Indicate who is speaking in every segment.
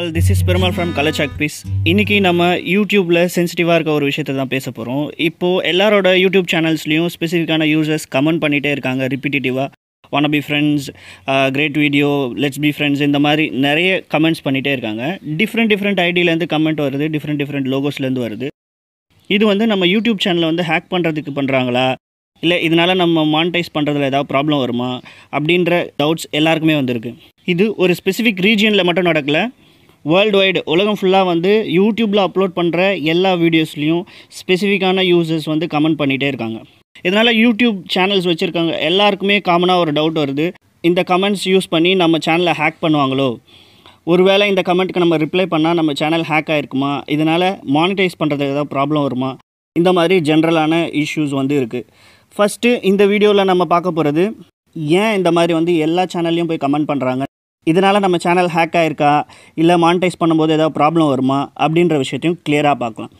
Speaker 1: all this is Perumal from colour chalk piece இன்றைக்கி நம்ம யூடியூப்பில் சென்சிட்டிவாக இருக்க ஒரு விஷயத்தை தான் பேச போகிறோம் இப்போது எல்லாரோட யூடியூப் சேனல்ஸ்லேயும் ஸ்பெசிஃபிக்கான யூசர்ஸ் கமெண்ட் பண்ணிகிட்டே இருக்காங்க ரிப்பிட்டேட்டிவாக one be friends great video let's be friends இந்த மாதிரி நிறைய கமெண்ட்ஸ் பண்ணிகிட்டே இருக்காங்க டிஃப்ரெண்ட் டிஃப்ரெண்ட் ஐடியிலேருந்து கமெண்ட் வருது டிஃப்ரெண்ட் டிஃப்ரெண்ட் லோகோஸ்லேருந்து வருது இது வந்து நம்ம யூடியூப் சேனலை வந்து ஹேக் பண்ணுறதுக்கு பண்ணுறாங்களா இல்லை இதனால் நம்ம மானிட்டைஸ் பண்ணுறதுல ஏதாவது ப்ராப்ளம் வருமா அப்படின்ற டவுட்ஸ் எல்லாருக்குமே வந்திருக்கு இது ஒரு ஸ்பெசிஃபிக் ரீஜியனில் மட்டும் நடக்கலை வேர்ல்டு வைடு உலகம் ஃபுல்லாக வந்து யூடியூப்பில் அப்லோட் பண்ணுற எல்லா வீடியோஸ்லேயும் ஸ்பெசிஃபிக்கான யூசர்ஸ் வந்து கமெண்ட் பண்ணிகிட்டே இருக்காங்க இதனால் யூடியூப் சேனல்ஸ் வச்சுருக்காங்க எல்லாருக்குமே காமனாக ஒரு டவுட் வருது இந்த கமெண்ட்ஸ் யூஸ் பண்ணி நம்ம சேனலை ஹேக் பண்ணுவாங்களோ ஒருவேளை இந்த கமெண்ட்டுக்கு நம்ம ரிப்ளை பண்ணால் நம்ம சேனல் ஹேக் ஆகிருக்குமா இதனால் மானிட்டைஸ் பண்ணுறதுக்கு ஏதாவது ப்ராப்ளம் வருமா இந்த மாதிரி ஜென்ரலான இஷ்யூஸ் வந்து இருக்குது ஃபஸ்ட்டு இந்த வீடியோவில் நம்ம பார்க்க போகிறது ஏன் இந்த மாதிரி வந்து எல்லா சேனல்லையும் போய் கமெண்ட் பண்ணுறாங்க இதனால் நம்ம சேனல் ஹேக் ஆகிருக்கா இல்லை மானிட்டைஸ் பண்ணும்போது ஏதாவது ப்ராப்ளம் வருமா அப்படின்ற விஷயத்தையும் கிளியராக பார்க்கலாம்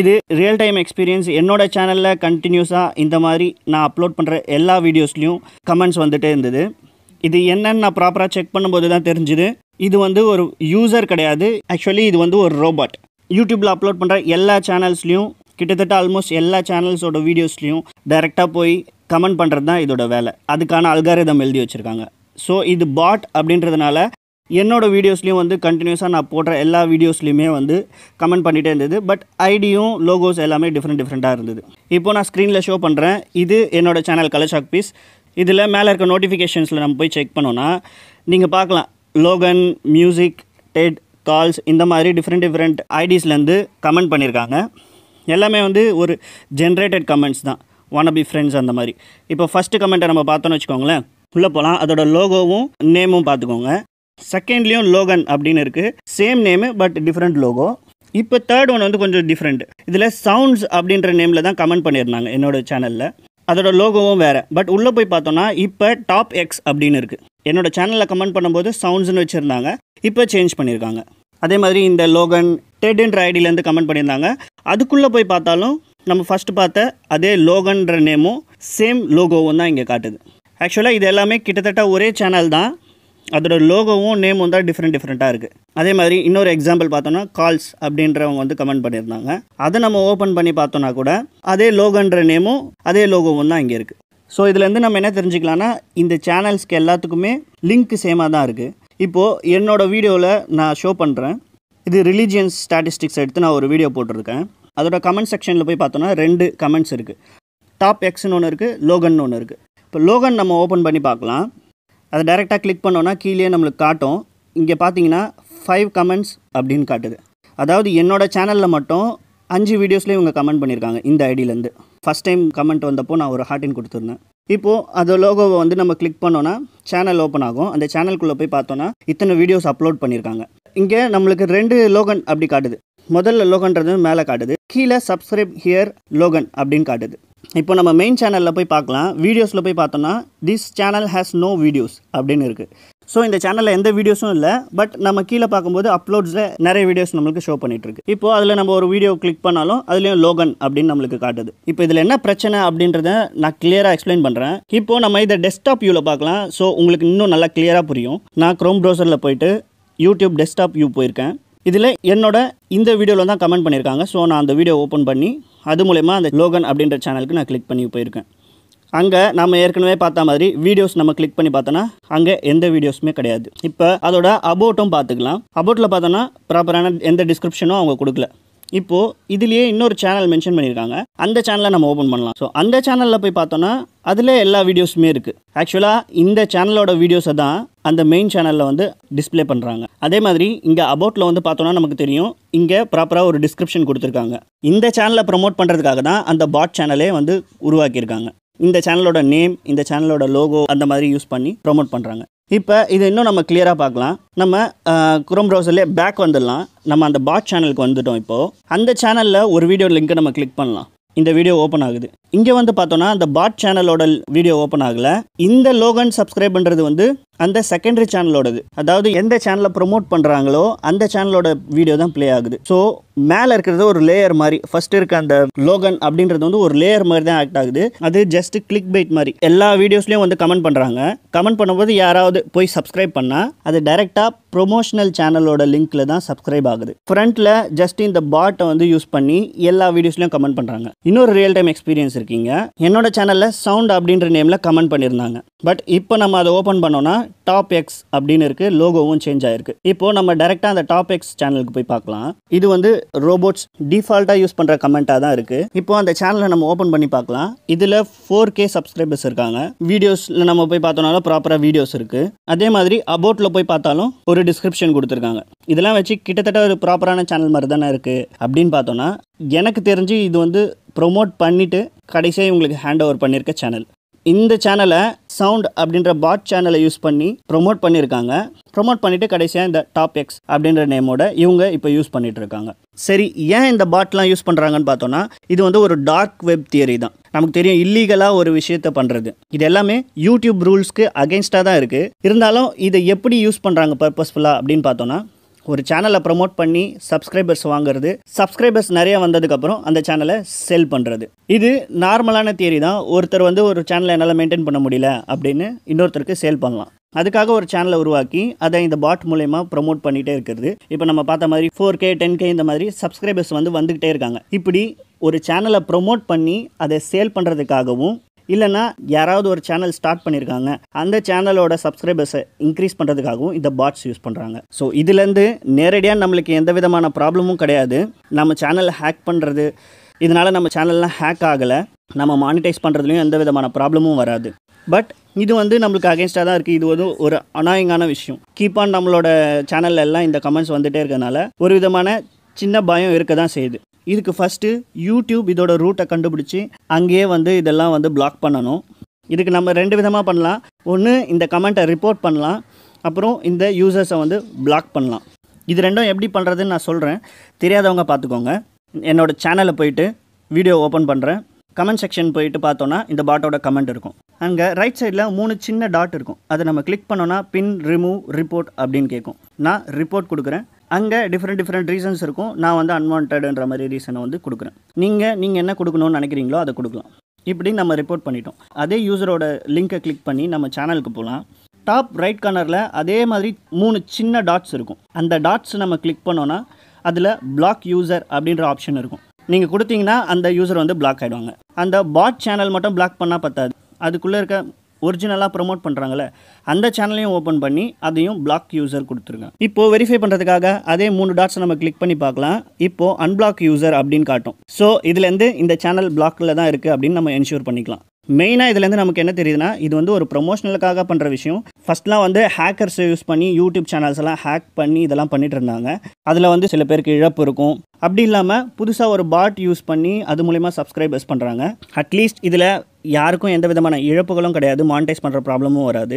Speaker 1: இது ரியல் டைம் எக்ஸ்பீரியன்ஸ் என்னோட சேனலில் கண்டினியூஸாக இந்த மாதிரி நான் அப்லோட் பண்ணுற எல்லா வீடியோஸ்லேயும் கமெண்ட்ஸ் வந்துகிட்டே இருந்தது இது என்னன்னு நான் ப்ராப்பராக செக் பண்ணும்போது தான் தெரிஞ்சுது இது வந்து ஒரு யூசர் கிடையாது ஆக்சுவலி இது வந்து ஒரு ரோபோட் யூடியூப்பில் அப்லோட் பண்ணுற எல்லா சேனல்ஸ்லேயும் கிட்டத்தட்ட ஆல்மோஸ்ட் எல்லா சேனல்ஸோட வீடியோஸ்லேயும் டைரெக்டாக போய் கமெண்ட் பண்ணுறது தான் இதோட வேலை அதுக்கான அல்காரிதம் எழுதி வச்சுருக்காங்க ஸோ இது பாட் அப்படின்றதுனால என்னோடய வீடியோஸ்லேயும் வந்து கண்டினியூஸாக நான் போடுற எல்லா வீடியோஸ்லையுமே வந்து கமெண்ட் பண்ணிகிட்டே இருந்தது பட் ஐடியும் லோகோஸ் எல்லாமே டிஃப்ரெண்ட் டிஃப்ரெண்ட்டாக இருந்தது இப்போ நான் ஸ்க்ரீனில் ஷோ பண்ணுறேன் இது என்னோடய சேனல் கலர்ஷாக் பீஸ் இதில் மேலே இருக்க நோட்டிஃபிகேஷன்ஸில் நம்ம போய் செக் பண்ணோன்னா நீங்கள் பார்க்கலாம் லோகன் மியூசிக் டெட் கால்ஸ் இந்த மாதிரி டிஃப்ரெண்ட் டிஃப்ரெண்ட் ஐடிஸ்லேருந்து கமெண்ட் பண்ணியிருக்காங்க எல்லாமே வந்து ஒரு ஜென்ரேட்டட் கமெண்ட்ஸ் தான் ஒன் ஆஃப் பி ஃப்ரெண்ட்ஸ் அந்த மாதிரி இப்போ ஃபஸ்ட்டு கமெண்ட்டை நம்ம பார்த்தோன்னு வச்சுக்கோங்களேன் உள்ளே போகலாம் அதோட லோகோவும் நேமும் பார்த்துக்கோங்க செகண்ட்லேயும் லோகன் அப்படின்னு இருக்குது same name but different logo இப்போ தேர்ட் ஒன் வந்து கொஞ்சம் டிஃப்ரெண்ட் இதில் சவுண்ட்ஸ் அப்படின்ற நேமில் தான் கமெண்ட் பண்ணியிருந்தாங்க என்னோடய சேனலில் அதோட லோகோவும் வேறு பட் உள்ளே போய் பார்த்தோன்னா இப்போ டாப் எக்ஸ் அப்படின்னு இருக்குது என்னோடய சேனலில் கமெண்ட் பண்ணும்போது சவுண்ட்ஸ்னு வச்சுருந்தாங்க இப்போ சேஞ்ச் பண்ணியிருக்காங்க அதே மாதிரி இந்த லோகன் டெட்ன்ற ஐடியிலேருந்து கமெண்ட் பண்ணியிருந்தாங்க அதுக்குள்ளே போய் பார்த்தாலும் நம்ம ஃபஸ்ட்டு பார்த்த அதே லோகன்ற நேமும் சேம் லோகோவும் தான் இங்கே காட்டுது ஆக்சுவலாக இது எல்லாமே கிட்டத்தட்ட ஒரே சேனல் தான் அதோட லோகோவும் நேமும் தான் டிஃப்ரெண்ட் டிஃப்ரெண்ட்டாக இருக்குது அதே மாதிரி இன்னொரு எக்ஸாம்பிள் பார்த்தோன்னா கால்ஸ் அப்படின்றவங்க வந்து கமெண்ட் பண்ணியிருந்தாங்க அதை நம்ம ஓப்பன் பண்ணி பார்த்தோன்னா கூட அதே லோகோன்ற நேமும் அதே லோகோவும் தான் இங்கே இருக்குது ஸோ இதுலேருந்து நம்ம என்ன தெரிஞ்சுக்கலாம்னா இந்த சேனல்ஸ்க்கு எல்லாத்துக்குமே லிங்க் சேமாக தான் இருக்குது இப்போது என்னோடய வீடியோவில் நான் ஷோ பண்ணுறேன் இது ரிலீஜியன்ஸ் ஸ்டாட்டிஸ்டிக்ஸ் எடுத்து நான் ஒரு வீடியோ போட்டிருக்கேன் அதோட கமெண்ட் செக்ஷனில் போய் பார்த்தோன்னா ரெண்டு கமெண்ட்ஸ் இருக்குது டாப் எக்ஸ்னு ஒன்று இருக்குது லோகன் ஒன்று இருக்குது இப்போ லோகன் நம்ம ஓப்பன் பண்ணி பார்க்கலாம் அதை டைரெக்டாக கிளிக் பண்ணோன்னா கீழே நம்மளுக்கு காட்டும் இங்கே பார்த்தீங்கன்னா ஃபைவ் கமெண்ட்ஸ் அப்படின்னு காட்டுது அதாவது என்னோடய சேனலில் மட்டும் அஞ்சு வீடியோஸ்லேயும் இவங்க கமெண்ட் பண்ணியிருக்காங்க இந்த ஐடியிலேருந்து ஃபஸ்ட் டைம் கமெண்ட் வந்தப்போ நான் ஒரு ஹார்டின் கொடுத்துருந்தேன் இப்போது அது லோகோவை வந்து நம்ம கிளிக் பண்ணோன்னா சேனல் ஓப்பன் ஆகும் அந்த சேனல்குள்ளே போய் பார்த்தோன்னா இத்தனை வீடியோஸ் அப்லோட் பண்ணியிருக்காங்க இங்கே நம்மளுக்கு ரெண்டு லோகன் அப்படி காட்டுது முதல்ல லோகன்றது மேலே காட்டுது கீழே சப்ஸ்கிரைப் ஹியர் லோகன் அப்படின்னு காட்டுது இப்போ நம்ம மெயின் சேனலில் போய் பார்க்கலாம் வீடியோஸில் போய் பார்த்தோன்னா this channel has no videos அப்படின்னு இருக்குது ஸோ இந்த சேனலில் எந்த வீடியோஸும் இல்லை பட் நம்ம கீழே பார்க்கும்போது அப்லோட்ஸில் நிறைய வீடியோஸ் நம்மளுக்கு ஷோ பண்ணிகிட்ருக்கு இப்போது அதில் நம்ம ஒரு வீடியோ கிளிக் பண்ணாலும் அதுலேயும் லோகன் அப்படின்னு நம்மளுக்கு காட்டுது இப்போ இதில் என்ன பிரச்சனை அப்படின்றத நான் கிளியராக எக்ஸ்பிளைன் பண்ணுறேன் இப்போது நம்ம இதை டெஸ்க்டாப் வியூவில் பார்க்கலாம் ஸோ உங்களுக்கு இன்னும் நல்லா கிளியராக புரியும் நான் க்ரோம் ப்ரௌசரில் போயிட்டு யூடியூப் டெஸ்க்டாப் வியூ போயிருக்கேன் இதில் என்னோட இந்த வீடியோவில் தான் கமெண்ட் பண்ணியிருக்காங்க ஸோ நான் அந்த வீடியோ ஓப்பன் பண்ணி அது மூலயமா அந்த லோகன் அப்படின்ற சேனலுக்கு நான் கிளிக் பண்ணி போயிருக்கேன் அங்கே நம்ம ஏற்கனவே பார்த்த மாதிரி வீடியோஸ் நம்ம கிளிக் பண்ணி பார்த்தோன்னா அங்கே எந்த வீடியோஸுமே கிடையாது இப்போ அதோட அபோட்டும் பார்த்துக்கலாம் அபோட்டில் பார்த்தோன்னா ப்ராப்பரான எந்த டிஸ்கிரிப்ஷனும் அவங்க கொடுக்கல இப்போது இதுலேயே இன்னொரு சேனல் மென்ஷன் பண்ணியிருக்காங்க அந்த சேனலை நம்ம ஓப்பன் பண்ணலாம் ஸோ அந்த சேனலில் போய் பார்த்தோன்னா அதில் எல்லா வீடியோஸுமே இருக்குது ஆக்சுவலாக இந்த சேனலோட வீடியோஸை தான் அந்த மெயின் சேனலில் வந்து டிஸ்பிளே பண்ணுறாங்க அதே மாதிரி இங்கே அபவுட்டில் வந்து பார்த்தோன்னா நமக்கு தெரியும் இங்கே ப்ராப்பராக ஒரு டிஸ்கிரிப்ஷன் கொடுத்துருக்காங்க இந்த சேனலை ப்ரமோட் பண்ணுறதுக்காக தான் அந்த பாட் சேனலே வந்து உருவாக்கியிருக்காங்க இந்த சேனலோட நேம் இந்த சேனலோட லோகோ அந்த மாதிரி யூஸ் பண்ணி ப்ரமோட் பண்ணுறாங்க இப்போ இது இன்னும் நம்ம கிளியராக பார்க்கலாம் நம்ம குரோம் ப்ரௌசர்லேயே பேக் வந்துடலாம் நம்ம அந்த பாட் சேனலுக்கு வந்துட்டோம் இப்போது அந்த சேனலில் ஒரு வீடியோ லிங்க்கை நம்ம கிளிக் பண்ணலாம் இந்த வீடியோ ஓப்பன் ஆகுது இங்கே வந்து பார்த்தோன்னா அந்த பாட் சேனலோட வீடியோ ஓப்பன் ஆகலை இந்த லோகன் சப்ஸ்கிரைப் பண்ணுறது வந்து அந்த செகண்டரி சேனலோடது அதாவது எந்த சேனலை ப்ரொமோட் பண்ணுறாங்களோ அந்த சேனலோட வீடியோ தான் ப்ளே ஆகுது ஸோ மேலே இருக்கிறது ஒரு லேயர் மாதிரி ஃபஸ்ட் இருக்க அந்த லோகன் அப்படின்றது வந்து ஒரு லேயர் மாதிரி தான் ஆக்ட் ஆகுது அது ஜஸ்ட் கிளிக் பைட் மாதிரி எல்லா வீடியோஸ்லையும் வந்து கமெண்ட் பண்ணுறாங்க கமெண்ட் பண்ணும்போது யாராவது போய் சப்ஸ்கிரைப் பண்ணால் அது டைரெக்டாக ப்ரொமோஷனல் சேனலோட லிங்க்கில் தான் சப்ஸ்கிரைப் ஆகுது ஃப்ரண்ட்டில் ஜஸ்ட் இந்த பாட்டை வந்து யூஸ் பண்ணி எல்லா வீடியோஸ்லையும் கமெண்ட் பண்ணுறாங்க இன்னொரு ரியல் டைம் எக்ஸ்பீரியன்ஸ் இருக்கீங்க என்னோட சேனலில் சவுண்ட் அப்படின்ற நேமில் கமெண்ட் பண்ணியிருந்தாங்க பட் இப்போ நம்ம அதை ஓப்பன் பண்ணோன்னா டாப் எக்ஸ் அப்படின்னு இருக்கு லோகோவும் சேஞ்ச் ஆயிருக்கு இப்போ நம்ம டேரெக்டாக அந்த டாப் எக்ஸ் சேனலுக்கு போய் பார்க்கலாம் இது வந்து ரோபோட்ஸ் டிஃபால்ட்டா யூஸ் பண்ணுற கமெண்ட்டாக தான் இருக்குது இப்போ அந்த சேனலை நம்ம ஓப்பன் பண்ணி பார்க்கலாம் இதில் ஃபோர் கே சப்ஸ்கிரைபர்ஸ் இருக்காங்க வீடியோஸில் நம்ம போய் பார்த்தோம்னாலும் ப்ராப்பராக வீடியோஸ் இருக்குது அதே மாதிரி அபோட்டில் போய் பார்த்தாலும் ஒரு டிஸ்கிரிப்ஷன் கொடுத்துருக்காங்க இதெல்லாம் வச்சு கிட்டத்தட்ட ஒரு ப்ராப்பரான சேனல் மாதிரி தானே இருக்குது அப்படின்னு பார்த்தோன்னா எனக்கு தெரிஞ்சு இது வந்து ப்ரொமோட் பண்ணிவிட்டு கடைசியாக இவங்களுக்கு ஹேண்ட் ஓவர் பண்ணியிருக்க சேனல் இந்த சேனலை சவுண்ட் அப்படின்ற பாட் சேனலை யூஸ் பண்ணி ப்ரொமோட் பண்ணியிருக்காங்க ப்ரொமோட் பண்ணிவிட்டு கடைசியாக இந்த டாப் எக்ஸ் அப்படின்ற நேமோட இவங்க இப்போ யூஸ் பண்ணிகிட்டு இருக்காங்க சரி ஏன் இந்த பாட்லாம் யூஸ் பண்ணுறாங்கன்னு பார்த்தோன்னா இது வந்து ஒரு டார்க் வெப் தியரி தான் நமக்கு தெரியும் இல்லீகலாக ஒரு விஷயத்தை பண்ணுறது இது எல்லாமே யூடியூப் ரூல்ஸ்க்கு அகேன்ஸ்டாக தான் இருக்குது இருந்தாலும் இதை எப்படி யூஸ் பண்ணுறாங்க பர்பஸ்ஃபுல்லாக அப்படின்னு பார்த்தோன்னா ஒரு சேனலை ப்ரமோட் பண்ணி சப்ஸ்கிரைபர்ஸ் வாங்குறது சப்ஸ்கிரைபர்ஸ் நிறைய வந்ததுக்கப்புறம் அந்த சேனலை செல் பண்ணுறது இது நார்மலான தியரி தான் ஒருத்தர் வந்து ஒரு சேனலை என்னால் மெயின்டைன் பண்ண முடியல அப்படின்னு இன்னொருத்தருக்கு சேல் பண்ணலாம் அதுக்காக ஒரு சேனலை உருவாக்கி அதை இந்த பாட் மூலயமா ப்ரமோட் பண்ணிகிட்டே இருக்கிறது இப்போ நம்ம பார்த்த மாதிரி ஃபோர் கே டென் கே இந்த மாதிரி சப்ஸ்கிரைபர்ஸ் வந்து வந்துக்கிட்டே இருக்காங்க இப்படி ஒரு சேனலை ப்ரொமோட் பண்ணி அதை சேல் பண்ணுறதுக்காகவும் இல்லைன்னா யாராவது ஒரு சேனல் ஸ்டார்ட் பண்ணியிருக்காங்க அந்த சேனலோட சப்ஸ்கிரைபர்ஸை இன்க்ரீஸ் பண்ணுறதுக்காகவும் இந்த பாட்ஸ் யூஸ் பண்ணுறாங்க ஸோ இதுலேருந்து நேரடியாக நம்மளுக்கு எந்த விதமான ப்ராப்ளமும் கிடையாது நம்ம சேனலை ஹேக் பண்ணுறது இதனால் நம்ம சேனல்லாம் ஹேக் ஆகலை நம்ம மானிட்டைஸ் பண்ணுறதுலையும் எந்த விதமான ப்ராப்ளமும் வராது பட் இது வந்து நம்மளுக்கு அகேன்ஸ்டாக தான் இருக்குது இது வந்து ஒரு அநாயங்கான விஷயம் கீப் ஆன் நம்மளோட சேனல்ல எல்லாம் இந்த கமெண்ட்ஸ் வந்துகிட்டே இருக்கிறதுனால ஒரு விதமான சின்ன பயம் இருக்க தான் செய்யுது இதுக்கு ஃபஸ்ட்டு யூடியூப் இதோட ரூட்டை கண்டுபிடிச்சி அங்கேயே வந்து இதெல்லாம் வந்து பிளாக் பண்ணணும் இதுக்கு நம்ம ரெண்டு விதமாக பண்ணலாம் ஒன்று இந்த கமெண்ட்டை ரிப்போர்ட் பண்ணலாம் அப்புறம் இந்த யூசர்ஸை வந்து பிளாக் பண்ணலாம் இது ரெண்டும் எப்படி பண்ணுறதுன்னு நான் சொல்கிறேன் தெரியாதவங்க பார்த்துக்கோங்க என்னோடய சேனலை போயிட்டு வீடியோ ஓப்பன் பண்ணுறேன் கமெண்ட் செக்ஷன் போயிட்டு பார்த்தோன்னா இந்த பாட்டோட கமெண்ட் இருக்கும் அங்கே ரைட் சைடில் மூணு சின்ன டாட் இருக்கும் அதை நம்ம கிளிக் பண்ணோன்னா பின் ரிமூவ் ரிப்போர்ட் அப்படின்னு கேட்கும் நான் ரிப்போர்ட் கொடுக்குறேன் அங்கே டிஃப்ரெண்ட் டிஃப்ரெண்ட் ரீசன்ஸ் இருக்கும் நான் வந்து அன்வான்டடுன்ற மாதிரி ரீசனை வந்து கொடுக்குறேன் நீங்கள் நீங்கள் என்ன கொடுக்கணும்னு நினைக்கிறீங்களோ அதை கொடுக்கலாம் இப்படி நம்ம ரிப்போர்ட் பண்ணிட்டோம் அதே யூசரோட லிங்க்கை கிளிக் பண்ணி நம்ம சேனலுக்கு போகலாம் டாப் ரைட் கார்னரில் அதே மாதிரி மூணு சின்ன டாட்ஸ் இருக்கும் அந்த டாட்ஸ் நம்ம கிளிக் பண்ணோன்னா அதில் பிளாக் யூசர் அப்படின்ற ஆப்ஷன் இருக்கும் நீங்கள் கொடுத்தீங்கன்னா அந்த யூசர் வந்து பிளாக் ஆகிடுவாங்க அந்த பாட் சேனல் மட்டும் பிளாக் பண்ணால் பத்தாது அதுக்குள்ளே இருக்க ஒரிஜினலாக ப்ரமோட் பண்ணுறாங்கள அந்த சேனலையும் ஓப்பன் பண்ணி அதையும் பிளாக் யூசர் கொடுத்துருங்க இப்போது வெரிஃபை பண்ணுறதுக்காக அதே மூணு டாட்ஸ் நம்ம கிளிக் பண்ணி பார்க்கலாம் இப்போது அன்பிளாக் யூசர் அப்படின்னு காட்டும் ஸோ இதுலேருந்து இந்த சேனல் பிளாக்கில் தான் இருக்குது அப்படின்னு நம்ம என்ஷூர் பண்ணிக்கலாம் மெயினாக இதுலேருந்து நமக்கு என்ன தெரியுதுன்னா இது வந்து ஒரு ப்ரொமோஷனலுக்காக பண்ணுற விஷயம் ஃபஸ்ட்லாம் வந்து ஹேக்கர்ஸை யூஸ் பண்ணி யூடியூப் சேனல்ஸ் எல்லாம் ஹேக் பண்ணி இதெல்லாம் பண்ணிட்டு இருந்தாங்க அதில் வந்து சில பேருக்கு இழப்பு இருக்கும் அப்படி இல்லாமல் புதுசாக ஒரு பாட் யூஸ் பண்ணி அது மூலிமா சப்ஸ்கிரைபர்ஸ் பண்ணுறாங்க அட்லீஸ்ட் இதில் யாருக்கும் எந்த விதமான இழப்புகளும் கிடையாது மானிட்டைஸ் பண்ணுற ப்ராப்ளமும் வராது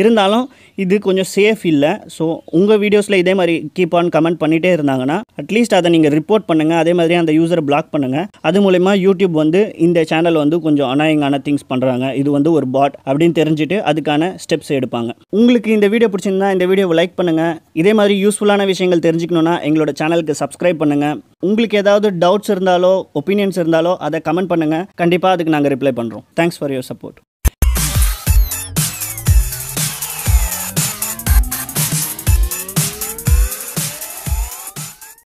Speaker 1: இருந்தாலும் இது கொஞ்சம் சேஃப் இல்லை ஸோ உங்கள் வீடியோஸில் இதே மாதிரி கீப் ஆன் கமெண்ட் பண்ணிகிட்டே இருந்தாங்கன்னா அட்லீஸ்ட் அதை நீங்கள் ரிப்போர்ட் பண்ணுங்கள் அதே மாதிரி அந்த யூஸரை பிளாக் பண்ணுங்கள் அது மூலிமா யூடியூப் வந்து இந்த சேனல் வந்து கொஞ்சம் அனாயிங்கான திங்ஸ் பண்ணுறாங்க இது வந்து ஒரு பாட் அப்படின்னு தெரிஞ்சுட்டு அதுக்கான ஸ்டெப்ஸ் எடுப்பாங்க உங்களுக்கு இந்த வீடியோ பிடிச்சிருந்தா இந்த வீடியோவை லைக் பண்ணுங்கள் இதே மாதிரி யூஸ்ஃபுல்லான விஷயங்கள் தெரிஞ்சுக்கணுன்னா எங்களோட சேனலுக்கு சப்ஸ்கிரைப் பண்ணுங்கள் உங்களுக்கு ஏதாவது டவுட்ஸ் இருந்தாலோ ஒப்பீனியன்ஸ் இருந்தாலோ அதை கமெண்ட் பண்ணுங்கள் கண்டிப்பாக அதுக்கு நாங்கள் ரிப்ளை பண்ணுறோம் தேங்க்ஸ் ஃபார் யுவர் சப்போர்ட்